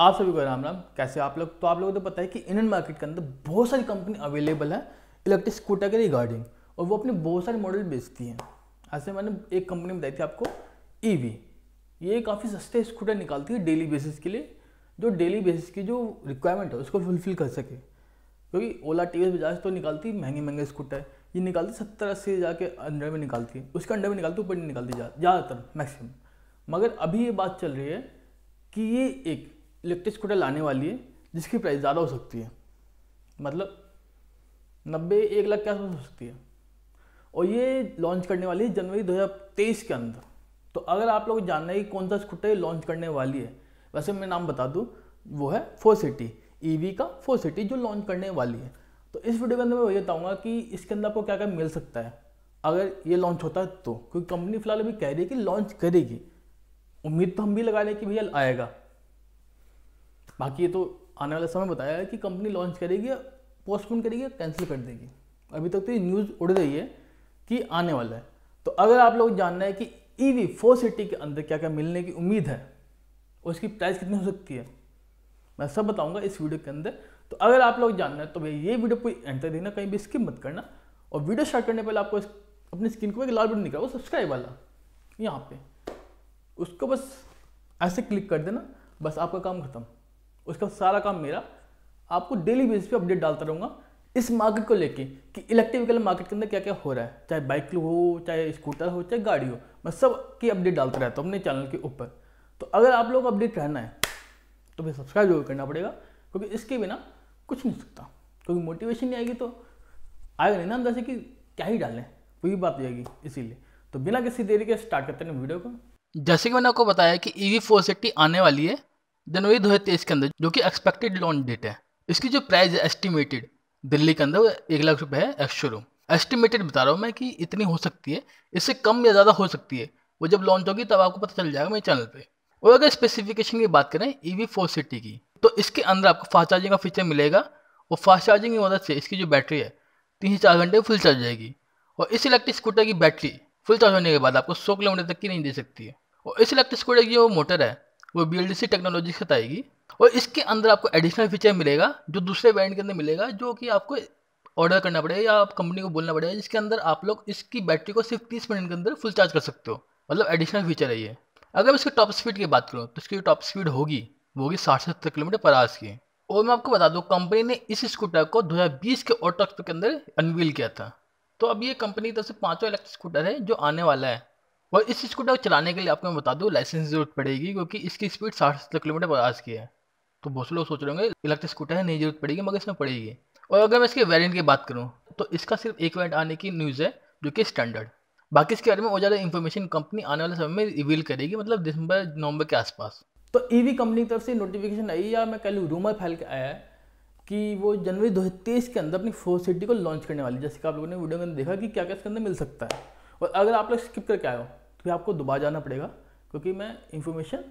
आप सभी को राम राम कैसे आप लोग तो आप लोगों को तो पता है कि इंडियन मार्केट के अंदर बहुत सारी कंपनी अवेलेबल है इलेक्ट्रिक स्कूटर के रिगार्डिंग और वो अपने बहुत सारे मॉडल बेचती हैं ऐसे मैंने एक कंपनी बताई थी आपको ईवी e ये काफ़ी सस्ते स्कूटर निकालती है डेली बेसिस के लिए जो डेली बेसिस की जो रिक्वायरमेंट है उसको फुलफिल कर सके क्योंकि ओला टी एस बजाज तो निकालती महंगे महंगे स्कूटर ये निकालती सत्तर अस्सी हज़ार के अंडर में निकालती है उसके अंडर में निकालती ऊपर नहीं निकालती ज़्यादातर मैक्सिमम मगर अभी ये बात चल रही है कि ये एक इलेक्ट्रिक स्कूटर लाने वाली है जिसकी प्राइस ज़्यादा हो सकती है मतलब नब्बे एक लाख के आसपास हो सकती है और ये लॉन्च करने वाली है जनवरी 2023 के अंदर तो अगर आप लोग जानना है कि कौन सा स्कूटर लॉन्च करने वाली है वैसे मैं नाम बता दूँ वो है फोर सिटी ई का फोर सिटी जो लॉन्च करने वाली है तो इस वीडियो के अंदर मैं वही बताऊँगा कि इसके अंदर आपको क्या क्या मिल सकता है अगर ये लॉन्च होता है तो क्योंकि कंपनी फिलहाल अभी कह रही है कि लॉन्च करेगी उम्मीद तो हम भी लगा रहे हैं कि भैया आएगा बाकी ये तो आने वाला समय बताया है कि कंपनी लॉन्च करेगी पोस्टपोन करेगी या कैंसिल कर देगी अभी तक तो ये न्यूज़ उड़ रही है कि आने वाला है तो अगर आप लोग जानना है कि ई वी फोर सिटी के अंदर क्या क्या मिलने की उम्मीद है और उसकी प्राइस कितनी हो सकती है मैं सब बताऊंगा इस वीडियो के अंदर तो अगर आप लोग जानना है तो भैया ये वीडियो कोई एंटर देना कहीं भी स्किप मत करना और वीडियो स्टार्ट करने पहले आपको अपनी स्क्रीन को एक लाल बटन वो सब्सक्राइब वाला यहाँ पे उसको बस ऐसे क्लिक कर देना बस आपका काम खत्म उसका सारा काम मेरा आपको डेली बेसिस पे अपडेट डालता रहूँगा इस मार्केट को लेके कि इलेक्ट्रिक व्हीकल मार्केट के अंदर क्या क्या हो रहा है चाहे बाइक हो चाहे स्कूटर हो चाहे गाड़ी हो मैं सब की अपडेट डालता रहता हूँ अपने चैनल के ऊपर तो अगर आप लोग अपडेट रहना है तो फिर सब्सक्राइब जरूर करना पड़ेगा क्योंकि इसके बिना कुछ नहीं सकता क्योंकि मोटिवेशन नहीं आएगी तो आएगा नहीं ना अंदर से कि क्या ही डालें वही बात जाएगी इसीलिए तो बिना किसी देरी के स्टार्ट करते हैं वीडियो को जैसे कि मैंने आपको बताया कि ई वी फोर आने वाली है जनवरी दो हज़ार तेईस के अंदर जो कि एक्सपेक्टेड लॉन्च डेट है इसकी जो प्राइस है एस्टिमेटेड दिल्ली के अंदर वो एक लाख रुपये है एक्स शोरूम एस्टिमेटेड बता रहा हूँ मैं कि इतनी हो सकती है इससे कम या ज़्यादा हो सकती है वो जब लॉन्च होगी तब आपको पता चल जाएगा मेरे चैनल पे और अगर स्पेसिफिकेशन की बात करें ई वी फोर सिटी की तो इसके अंदर आपको फास्ट चार्जिंग का फीचर मिलेगा और फास्ट चार्जिंग की मदद से इसकी जो बैटरी है तीन से चार घंटे फुल चार्ज जाएगी और इस इलेक्ट्रिक स्कूटर की बैटरी फुल चार्ज होने के बाद आपको सौ किलोमीटर तक की नहीं दे सकती है और इस इलेक्ट्रिक स्कूटर की जो मोटर है वो बी टेक्नोलॉजी से आएगी और इसके अंदर आपको एडिशनल फीचर मिलेगा जो दूसरे बैंड के अंदर मिलेगा जो कि आपको ऑर्डर करना पड़ेगा या आप कंपनी को बोलना पड़ेगा जिसके अंदर आप लोग इसकी बैटरी को सिर्फ तीस मिनट के अंदर फुल चार्ज कर सकते हो मतलब एडिशनल फीचर है ये अगर इसकी टॉप स्पीड की बात करूँ तो इसकी टॉप स्पीड होगी वो होगी साठ सत्तर किलोमीटर पर आज की और मैं आपको बता दूँ कंपनी ने इस स्कूटर को 2020 के ऑटो के अंदर अनवील किया था तो अब ये कंपनी की तरफ से पाँचों इलेक्ट्रिक स्कूटर है जो आने वाला है और इस स्कूटर को चलाने के लिए आपको मैं बता दूँ लाइसेंस जरूरत पड़ेगी क्योंकि इसकी स्पीड साठ सत्तर किलोमीटर पर आज की है तो बहुत से लोग सोच रहे होंगे इलेक्ट्रिक स्कूटर है नहीं जरूरत पड़ेगी मगर इसमें पड़ेगी और अगर मैं इसके वेरियंट की बात करूँ तो इसका सिर्फ एक वेरिएंट आने की न्यूज़ है जो कि स्टैंडर्ड बाकी इसके बारे में और ज़्यादा इन्फॉर्मेशन कंपनी आने वाले समय में रिवील करेगी मतलब दिसंबर नवंबर के आसपास तो ईवी e कंपनी की तरफ से नोटिफिकेशन आई या मैं कह लूँ रूमर फैल के आया है कि वो जनवरी दो के अंदर अपनी फोर सिटी को लॉन्च करने वाली जैसे कि आप लोगों ने वीडियो में देखा कि क्या क्या इसके अंदर मिल सकता है और अगर आप लोग स्किप करके आए हो फिर आपको दोबारा जाना पड़ेगा क्योंकि मैं इन्फॉर्मेशन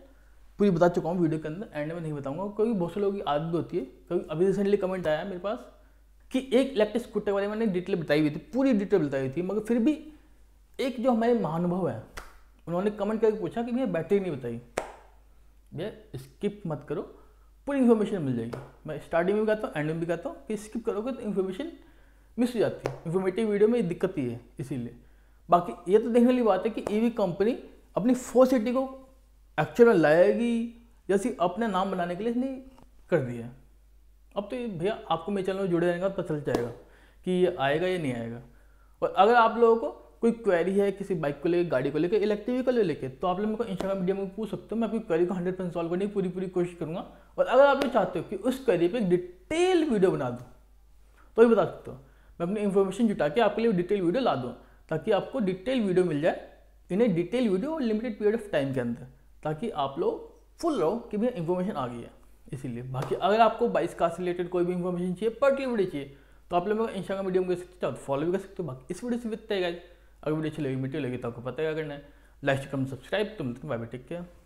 पूरी बता चुका हूँ वीडियो के अंदर एंड में नहीं बताऊँगा क्योंकि बहुत से लोगों की आदत होती है क्योंकि अभी रिसेंटली कमेंट आया मेरे पास कि एक इलेक्ट्रिक स्कूटर के बारे में मैंने डिटेल बताई हुई थी पूरी डिटेल बताई हुई थी मगर फिर भी एक जो हमारे महानुभव है उन्होंने कमेंट करके पूछा कि भैया बैटरी नहीं बताई भैया स्किप मत करो पूरी इन्फॉर्मेशन मिल जाएगी मैं स्टार्टिंग में भी कहता हूँ एंड में भी कहता हूँ कि स्किप करोगे तो इन्फॉर्मेशन मिस हो जाती है इन्फॉर्मेटिव वीडियो में दिक्कत ही है इसीलिए बाकी ये तो देखने वाली बात है कि ईवी कंपनी अपनी फोर सिटी को एक्चुअल में लाएगी या सिर्फ अपने नाम बनाने के लिए इसने कर दिया है अब तो भैया आपको मेरे चैनल में जुड़े रहेंगे पता चल जाएगा कि ये आएगा या नहीं आएगा और अगर आप लोगों को कोई क्वेरी है किसी बाइक को लेकर गाड़ी को लेकर इलेक्ट्रिक को लेकर तो आप लोग मेरे को इंस्टाग्राम मीडिया में पूछ सकते हो मैं अपनी क्वेरी को हंड्रेड परसेंट सॉल्व करने की पूरी पूरी कोशिश करूँगा और अगर आप लोग चाहते हो कि उस क्वेरी पर डिटेल वीडियो बना दूँ तो भी बता सकते हो मैं अपनी इन्फॉर्मेशन जुटा के आपके लिए डिटेल वीडियो ला दूँ ताकि आपको डिटेल वीडियो मिल जाए इन ए डिटेल वीडियो और लिमिटेड पीरियड ऑफ टाइम के अंदर ताकि आप लोग फुल रहो कि भैया इन्फॉर्मेशन आ गई है इसीलिए बाकी अगर आपको बाइस कास्ट से रिलेटेड कोई भी इन्फॉर्मेशन चाहिए पर्टिकुलर वीडियो चाहिए तो आप लोग इंस्टाग्राम मीडियम कर सकते हो फॉलो भी कर सकते हो बाकी इस वीडियो से वित्त है अगर वीडियो अच्छी लगी मीडियो लगी तो आपको पता क्या करना है लाइक कम सब्सक्राइब तुम बाय टेक केयर